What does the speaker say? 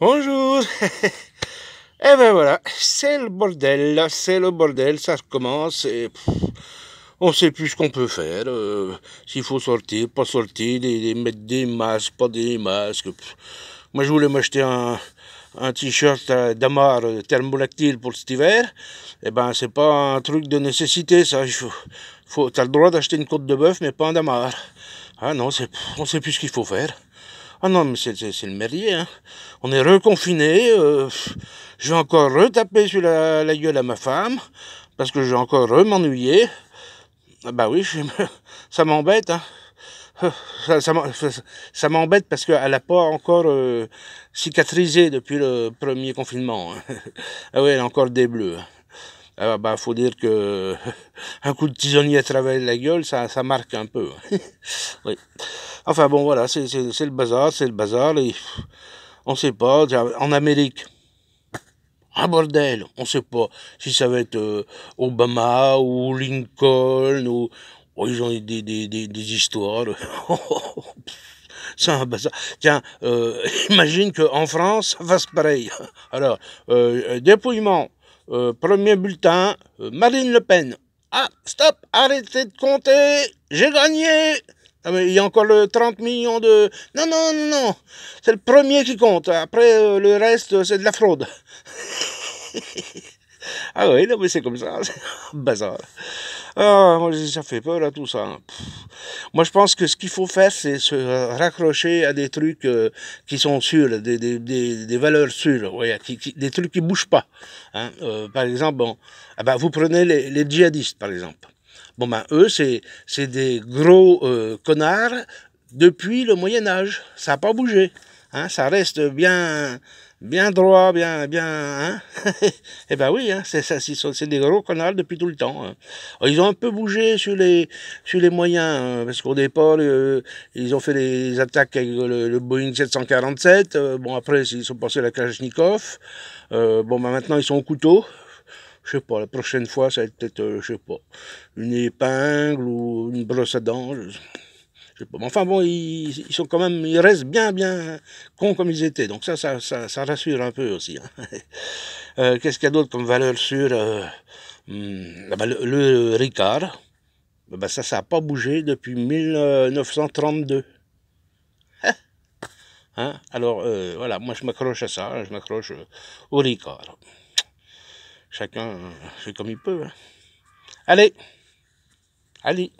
Bonjour Et eh ben voilà, c'est le bordel, c'est le bordel, ça recommence et on sait plus ce qu'on peut faire, euh, s'il faut sortir, pas sortir, mettre des masques, pas des masques. Moi je voulais m'acheter un, t-shirt euh, d'amarre euh, thermolactyle pour cet hiver, eh ben c'est pas un truc de nécessité ça, faut, t'as le droit d'acheter une côte de bœuf mais pas un d'amarre. Ah non, on sait plus ce qu'il faut faire. Ah non, mais c'est le merdier. Hein. On est reconfiné. Euh, je vais encore retaper sur la, gueule à ma femme parce que je vais encore m'ennuyer. Ah bah oui, ça m'embête. Hein. Ça, m'embête parce qu'elle n'a pas encore euh, cicatrisé depuis le premier confinement. Hein. Ah oui, elle a encore des bleus. Hein. Il eh bah, ben, ben, faut dire que un coup de tisonnier à travers la gueule, ça, ça marque un peu. oui. Enfin bon, voilà, c'est le bazar, c'est le bazar. Et on sait pas. En Amérique, un ah, bordel. On sait pas si ça va être euh, Obama ou Lincoln ou oh, ils ont des, des, des, histoires. c'est un bazar. Tiens, euh, imagine qu'en France, ça fasse pareil. Alors, euh, dépouillement euh, premier bulletin, euh, Marine Le Pen. Ah, stop, arrêtez de compter, j'ai gagné. Ah, il y a encore le 30 millions de... Non, non, non, non, c'est le premier qui compte. Après, euh, le reste, c'est de la fraude. ah oui, non, mais c'est comme ça, bazar. Ah, moi, ça fait peur à tout ça. Hein. Moi, je pense que ce qu'il faut faire, c'est se raccrocher à des trucs euh, qui sont sûrs, des, des, des, valeurs sûres, des trucs qui ne bougent pas. Hein. Euh, par exemple, bon, ben, vous prenez les, djihadistes, par exemple. Bon, ben, eux, c'est des gros euh, connards depuis le Moyen Âge. Ça n'a pas bougé. Hein, ça reste bien, bien droit, bien, bien. Hein eh ben oui, hein, c'est ça, c'est des gros connards depuis tout le temps. Hein. ils ont un peu bougé sur les, sur les moyens, parce qu'au départ, euh, ils ont fait les attaques avec le, Boeing 747. Euh, bon, après, ils sont passés à la Kalachnikov. Euh, bon, bah, maintenant, ils sont au couteau je sais pas, la prochaine fois, ça va être peut je sais pas, une épingle ou une brosse à dents enfin bon, ils, sont quand même, ils restent bien, bien cons comme ils étaient. Donc ça, ça, rassure un peu aussi. Hein. Euh, qu'est-ce qu'il y a d'autre comme valeur sur euh, hmm, le, Ricard, eh ben, ça, ça n'a pas bougé depuis 1932. Hein? Alors euh, voilà, moi je m'accroche à ça, hein, je m'accroche au Ricard. Chacun fait comme il peut. Allez, allez.